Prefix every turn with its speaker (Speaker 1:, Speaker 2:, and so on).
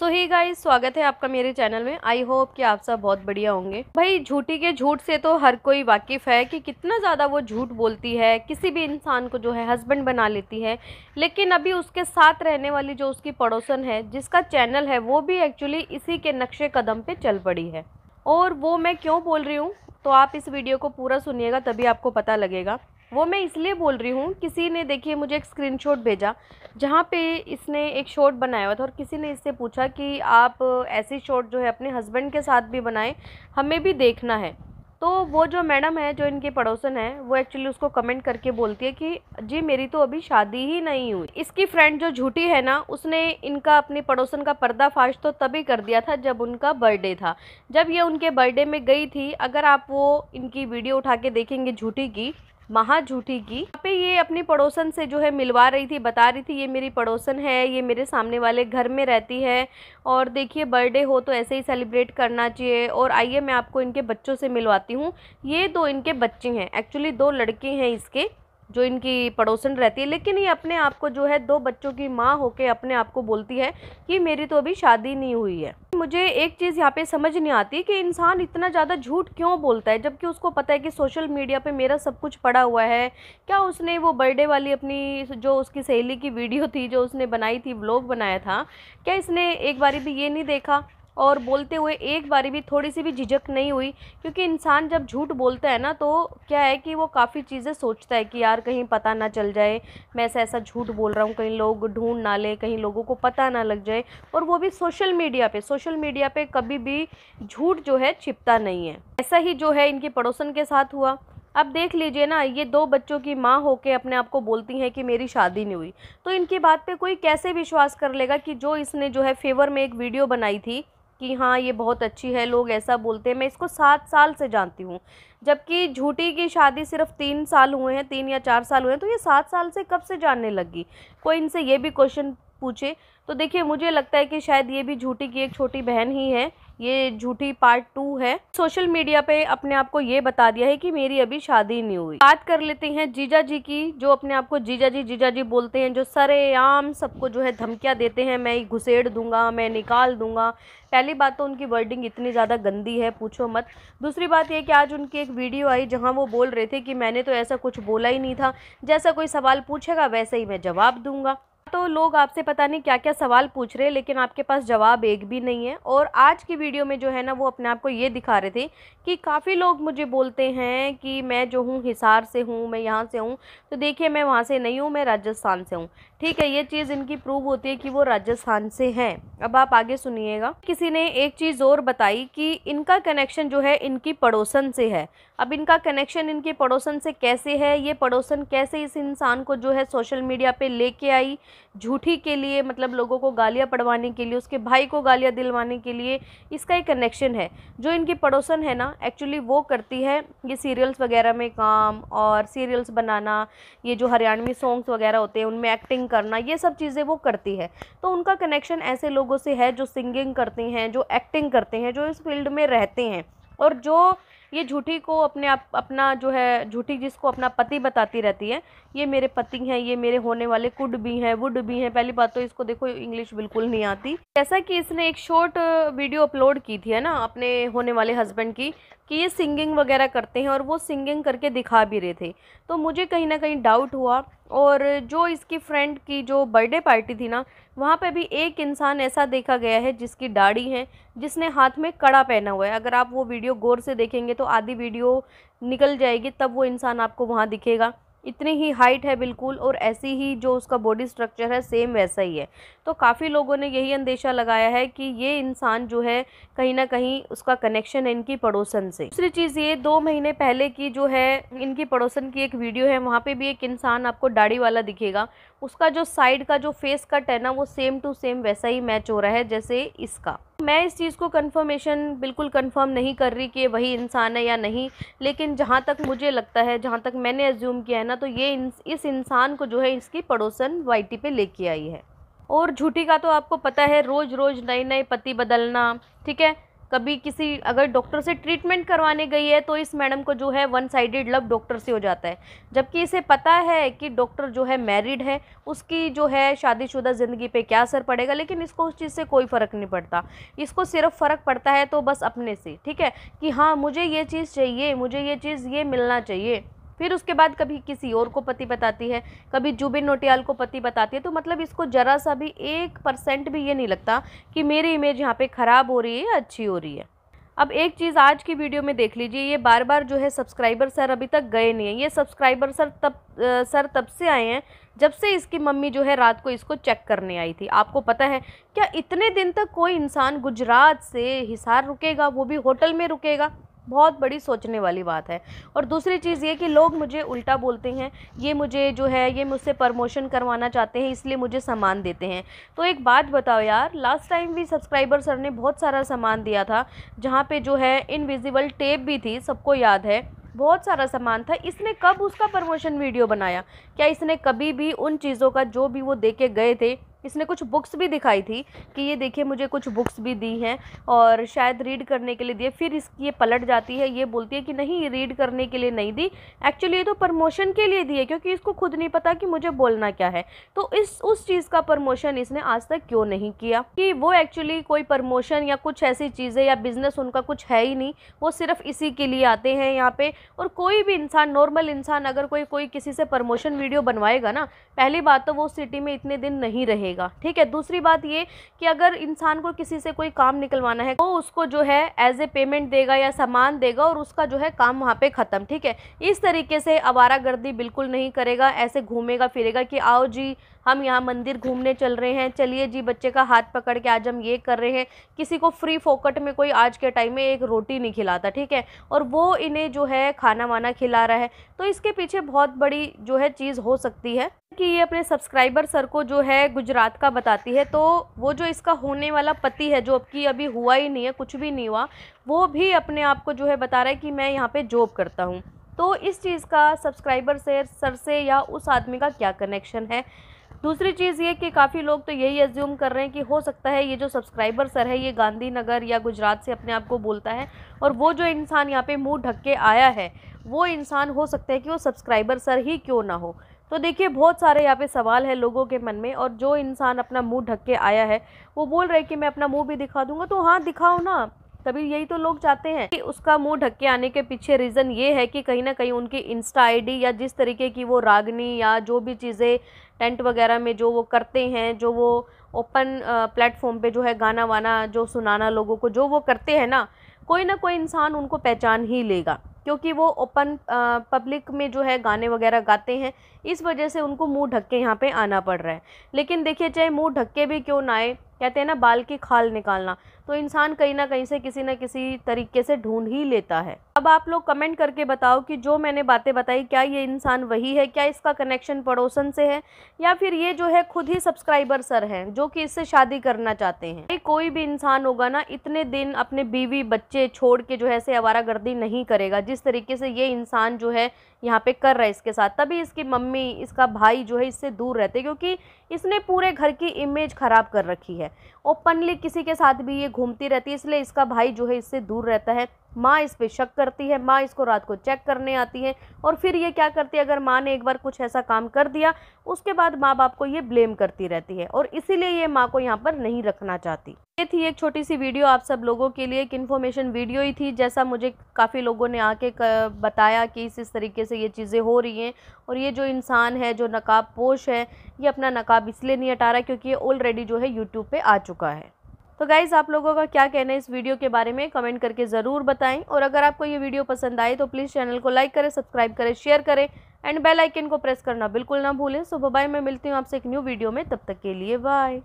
Speaker 1: सो ही guys स्वागत है आपका मेरे चैनल में आई होप कि आप सब बहुत बढ़िया होंगे भाई झूठी के झूठ से तो हर कोई वाकिफ़ है कि कितना ज़्यादा वो झूठ बोलती है किसी भी इंसान को जो है हस्बैंड बना लेती है लेकिन अभी उसके साथ रहने वाली जो उसकी पड़ोसन है जिसका चैनल है वो भी एक्चुअली इसी के नक्शे कदम पर चल पड़ी है और वो मैं क्यों बोल रही हूँ तो आप इस वीडियो को पूरा सुनिएगा तभी आपको पता लगेगा वो मैं इसलिए बोल रही हूँ किसी ने देखिए मुझे एक स्क्रीनशॉट भेजा जहाँ पे इसने एक शॉट बनाया हुआ था और किसी ने इससे पूछा कि आप ऐसी शॉट जो है अपने हस्बैंड के साथ भी बनाएं हमें भी देखना है तो वो जो मैडम है जो इनके पड़ोसन है वो एक्चुअली उसको कमेंट करके बोलती है कि जी मेरी तो अभी शादी ही नहीं हुई इसकी फ्रेंड जो झूठी है ना उसने इनका अपने पड़ोसन का पर्दाफाश तो तभी कर दिया था जब उनका बर्थडे था जब ये उनके बर्थडे में गई थी अगर आप वो इनकी वीडियो उठा के देखेंगे झूठी की महा झूठी की यहाँ पे ये अपनी पड़ोसन से जो है मिलवा रही थी बता रही थी ये मेरी पड़ोसन है ये मेरे सामने वाले घर में रहती है और देखिए बर्थडे हो तो ऐसे ही सेलिब्रेट करना चाहिए और आइए मैं आपको इनके बच्चों से मिलवाती हूँ ये दो इनके बच्चे हैं एक्चुअली दो लड़के हैं इसके जो इनकी पड़ोसन रहती है लेकिन ये अपने आप को जो है दो बच्चों की माँ होके अपने आप को बोलती है कि मेरी तो अभी शादी नहीं हुई है मुझे एक चीज़ यहाँ पे समझ नहीं आती कि इंसान इतना ज़्यादा झूठ क्यों बोलता है जबकि उसको पता है कि सोशल मीडिया पे मेरा सब कुछ पड़ा हुआ है क्या उसने वो बर्थडे वाली अपनी जो उसकी सहेली की वीडियो थी जो उसने बनाई थी ब्लॉग बनाया था क्या इसने एक बारी भी ये नहीं देखा और बोलते हुए एक बारी भी थोड़ी सी भी झिझक नहीं हुई क्योंकि इंसान जब झूठ बोलता है ना तो क्या है कि वो काफ़ी चीज़ें सोचता है कि यार कहीं पता ना चल जाए मैं ऐसा ऐसा झूठ बोल रहा हूँ कहीं लोग ढूंढ ना लें कहीं लोगों को पता ना लग जाए और वो भी सोशल मीडिया पे सोशल मीडिया पे कभी भी झूठ जो है छिपता नहीं है ऐसा ही जो है इनके पड़ोसन के साथ हुआ अब देख लीजिए ना ये दो बच्चों की माँ होके अपने आप को बोलती हैं कि मेरी शादी नहीं हुई तो इनकी बात पे कोई कैसे विश्वास कर लेगा कि जो इसने जो है फेवर में एक वीडियो बनाई थी कि हाँ ये बहुत अच्छी है लोग ऐसा बोलते हैं मैं इसको सात साल से जानती हूँ जबकि झूठी की शादी सिर्फ तीन साल हुए हैं तीन या चार साल हुए हैं तो ये सात साल से कब से जानने लगी कोई इनसे ये भी क्वेश्चन पूछे तो देखिए मुझे लगता है कि शायद ये भी झूठी की एक छोटी बहन ही है ये झूठी पार्ट टू है सोशल मीडिया पे अपने आप को ये बता दिया है कि मेरी अभी शादी नहीं हुई बात कर लेते हैं जीजा जी की जो अपने आप को जीजा जी जीजा जी बोलते हैं जो सरेआम सबको जो है धमकियां देते हैं मैं घुसेड़ दूंगा मैं निकाल दूंगा पहली बात तो उनकी वर्डिंग इतनी ज़्यादा गंदी है पूछो मत दूसरी बात यह कि आज उनकी एक वीडियो आई जहाँ वो बोल रहे थे कि मैंने तो ऐसा कुछ बोला ही नहीं था जैसा कोई सवाल पूछेगा वैसे ही मैं जवाब दूंगा तो लोग आपसे पता नहीं क्या क्या सवाल पूछ रहे हैं लेकिन आपके पास जवाब एक भी नहीं है और आज की वीडियो में जो है ना वो अपने आप को ये दिखा रहे थे कि काफ़ी लोग मुझे बोलते हैं कि मैं जो हूँ हिसार से हूँ मैं यहाँ से हूँ तो देखिए मैं वहाँ से नहीं हूँ मैं राजस्थान से हूँ ठीक है ये चीज़ इनकी प्रूव होती है कि वो राजस्थान से हैं अब आप आगे सुनिएगा किसी ने एक चीज़ और बताई कि इनका कनेक्शन जो है इनकी पड़ोसन से है अब इनका कनेक्शन इनके पड़ोसन से कैसे है ये पड़ोसन कैसे इस इंसान को जो है सोशल मीडिया पे लेके आई झूठी के लिए मतलब लोगों को गालियाँ पड़वाने के लिए उसके भाई को गालियाँ दिलवाने के लिए इसका एक कनेक्शन है जो इनकी पड़ोसन है ना एक्चुअली वो करती है ये सीरियल्स वगैरह में काम और सीरियल्स बनाना ये जो हरियाणवी सॉन्ग्स वगैरह होते हैं उनमें एक्टिंग करना ये सब चीज़ें वो करती है तो उनका कनेक्शन ऐसे लोगों से है जो सिंगिंग करते हैं जो एक्टिंग करते हैं जो इस फील्ड में रहते हैं और जो ये झूठी को अपने आप अपना जो है झूठी जिसको अपना पति बताती रहती है ये मेरे पति हैं ये मेरे होने वाले कुड भी हैं वुड भी हैं पहली बात तो इसको देखो इंग्लिश बिल्कुल नहीं आती जैसा कि इसने एक शॉर्ट वीडियो अपलोड की थी है ना अपने होने वाले हस्बैंड की कि ये सिंगिंग वगैरह करते हैं और वो सिंगिंग करके दिखा भी रहे थे तो मुझे कहीं ना कहीं डाउट हुआ और जो इसकी फ्रेंड की जो बर्थडे पार्टी थी ना वहाँ पे भी एक इंसान ऐसा देखा गया है जिसकी दाढ़ी है जिसने हाथ में कड़ा पहना हुआ है अगर आप वो वीडियो गौर से देखेंगे तो आधी वीडियो निकल जाएगी तब वो इंसान आपको वहाँ दिखेगा इतनी ही हाइट है बिल्कुल और ऐसी ही जो उसका बॉडी स्ट्रक्चर है सेम वैसा ही है तो काफ़ी लोगों ने यही अंदेशा लगाया है कि ये इंसान जो है कहीं ना कहीं उसका कनेक्शन है इनकी पड़ोसन से दूसरी चीज़ ये दो महीने पहले की जो है इनकी पड़ोसन की एक वीडियो है वहाँ पे भी एक इंसान आपको दाढ़ी वाला दिखेगा उसका जो साइड का जो फेस कट है ना वो सेम टू सेम वैसा ही मैच हो रहा है जैसे इसका मैं इस चीज़ को कंफर्मेशन बिल्कुल कंफर्म नहीं कर रही कि वही इंसान है या नहीं लेकिन जहाँ तक मुझे लगता है जहाँ तक मैंने एज्यूम किया है ना तो ये इस इंसान को जो है इसकी पड़ोसन वाइटी पे लेके आई है और झूठी का तो आपको पता है रोज़ रोज़ नए नए पति बदलना ठीक है कभी किसी अगर डॉक्टर से ट्रीटमेंट करवाने गई है तो इस मैडम को जो है वन साइडेड लव डॉक्टर से हो जाता है जबकि इसे पता है कि डॉक्टर जो है मैरिड है उसकी जो है शादीशुदा ज़िंदगी पे क्या असर पड़ेगा लेकिन इसको उस चीज़ से कोई फ़र्क नहीं पड़ता इसको सिर्फ फ़र्क पड़ता है तो बस अपने से ठीक है कि हाँ मुझे ये चीज़ चाहिए मुझे ये चीज़ ये मिलना चाहिए फिर उसके बाद कभी किसी और को पति बताती है कभी जुबिन नोटियाल को पति बताती है तो मतलब इसको ज़रा सा भी एक परसेंट भी ये नहीं लगता कि मेरी इमेज यहाँ पे ख़राब हो रही है या अच्छी हो रही है अब एक चीज़ आज की वीडियो में देख लीजिए ये बार बार जो है सब्सक्राइबर सर अभी तक गए नहीं हैं ये सब्सक्राइबर सर तब आ, सर तब से आए हैं जब से इसकी मम्मी जो है रात को इसको चेक करने आई थी आपको पता है क्या इतने दिन तक कोई इंसान गुजरात से हिसार रुकेगा वो भी होटल में रुकेगा बहुत बड़ी सोचने वाली बात है और दूसरी चीज़ ये कि लोग मुझे उल्टा बोलते हैं ये मुझे जो है ये मुझसे प्रमोशन करवाना चाहते हैं इसलिए मुझे सामान देते हैं तो एक बात बताओ यार लास्ट टाइम भी सब्सक्राइबर सर ने बहुत सारा सामान दिया था जहाँ पे जो है इनविजिबल टेप भी थी सबको याद है बहुत सारा सामान था इसने कब उसका प्रमोशन वीडियो बनाया क्या इसने कभी भी उन चीज़ों का जो भी वो दे के गए थे इसने कुछ बुक्स भी दिखाई थी कि ये देखिए मुझे कुछ बुक्स भी दी हैं और शायद रीड करने के लिए दिए फिर इसकी ये पलट जाती है ये बोलती है कि नहीं रीड करने के लिए नहीं दी एक्चुअली ये तो प्रमोशन के लिए दी है क्योंकि इसको खुद नहीं पता कि मुझे बोलना क्या है तो इस उस चीज़ का प्रमोशन इसने आज तक क्यों नहीं किया कि वो एक्चुअली कोई प्रमोशन या कुछ ऐसी चीज़ें या बिज़नेस उनका कुछ है ही नहीं वो सिर्फ इसी के लिए आते हैं यहाँ पर और कोई भी इंसान नॉर्मल इंसान अगर कोई कोई किसी से प्रमोशन वीडियो बनवाएगा ना पहली बात तो वो सिटी में इतने दिन नहीं रहे रहेगा ठीक है दूसरी बात ये कि अगर इंसान को किसी से कोई काम निकलवाना है तो उसको जो है एज ए पेमेंट देगा या सामान देगा और उसका जो है काम वहाँ पे ख़त्म ठीक है इस तरीके से गर्दी बिल्कुल नहीं करेगा ऐसे घूमेगा फिरेगा कि आओ जी हम यहाँ मंदिर घूमने चल रहे हैं चलिए जी बच्चे का हाथ पकड़ के आज हम ये कर रहे हैं किसी को फ्री फोकट में कोई आज के टाइम में एक रोटी नहीं खिलाता ठीक है और वो इन्हें जो है खाना वाना खिला रहा है तो इसके पीछे बहुत बड़ी जो है चीज़ हो सकती है कि ये अपने सब्सक्राइबर सर को जो है गुजरात का बताती है तो वो जो इसका होने वाला पति है जो कि अभी हुआ ही नहीं है कुछ भी नहीं हुआ वो भी अपने आप को जो है बता रहा है कि मैं यहाँ पे जॉब करता हूँ तो इस चीज़ का सब्सक्राइबर से सर से या उस आदमी का क्या कनेक्शन है दूसरी चीज़ ये कि काफ़ी लोग तो यही एज्यूम कर रहे हैं कि हो सकता है ये जो सब्सक्राइबर सर है ये गांधीनगर या गुजरात से अपने आप को बोलता है और वो जो इंसान यहाँ पे मुंह ढक के आया है वो इंसान हो सकता है कि वो सब्सक्राइबर सर ही क्यों ना हो तो देखिए बहुत सारे यहाँ पे सवाल है लोगों के मन में और जो इंसान अपना मुँह ढक के आया है वो बोल रहे कि मैं अपना मुँह भी दिखा दूंगा तो हाँ दिखाओ ना तभी यही तो लोग चाहते हैं कि उसका मुंह ढक्के आने के पीछे रीज़न ये है कि कहीं ना कहीं उनकी इंस्टा आईडी या जिस तरीके की वो रागनी या जो भी चीज़ें टेंट वगैरह में जो वो करते हैं जो वो ओपन प्लेटफॉर्म पे जो है गाना वाना जो सुनाना लोगों को जो वो करते हैं ना कोई ना कोई इंसान उनको पहचान ही लेगा क्योंकि वो ओपन पब्लिक में जो है गाने वगैरह गाते हैं इस वजह से उनको मुंह ढक के यहाँ पे आना पड़ रहा है लेकिन देखिए चाहे मुंह ढक के भी क्यों ना आए कहते हैं ना बाल की खाल निकालना तो इंसान कहीं ना कहीं से किसी ना किसी तरीके से ढूंढ ही लेता है अब आप लोग कमेंट करके बताओ कि जो मैंने बातें बताई क्या ये इंसान वही है क्या इसका कनेक्शन पड़ोसन से है या फिर ये जो है खुद ही सब्सक्राइबर सर हैं जो कि इससे शादी करना चाहते हैं कोई भी इंसान होगा ना इतने दिन अपने बीवी बच्चे छोड़ के जो है से गर्दी नहीं करेगा जिस तरीके से ये इंसान जो है यहाँ पे कर रहा है इसके साथ तभी इसकी मम्मी इसका भाई जो है इससे दूर रहते क्योंकि इसने पूरे घर की इमेज ख़राब कर रखी है है ओपनली किसी के साथ भी ये घूमती रहती है इसलिए इसका भाई जो है इससे दूर रहता है माँ इस पर शक करती है माँ इसको रात को चेक करने आती है और फिर ये क्या करती है अगर माँ ने एक बार कुछ ऐसा काम कर दिया उसके बाद माँ बाप को ये ब्लेम करती रहती है और इसीलिए ये माँ को यहाँ पर नहीं रखना चाहती ये थी एक छोटी सी वीडियो आप सब लोगों के लिए एक इन्फॉर्मेशन वीडियो ही थी जैसा मुझे काफ़ी लोगों ने आके बताया कि इस इस तरीके से ये चीज़ें हो रही हैं और ये जो इंसान है जो नकाब पोश है ये अपना नकाब इसलिए नहीं हटा रहा क्योंकि ये ऑलरेडी जो है यूट्यूब पर आ चुका है तो गाइज़ आप लोगों का क्या कहना है इस वीडियो के बारे में कमेंट करके ज़रूर बताएं और अगर आपको ये वीडियो पसंद आए तो प्लीज़ चैनल को लाइक करें सब्सक्राइब करें शेयर करें एंड बेल आइकन को प्रेस करना बिल्कुल ना भूलें सुबह बाय मैं मिलती हूँ आपसे एक न्यू वीडियो में तब तक के लिए बाय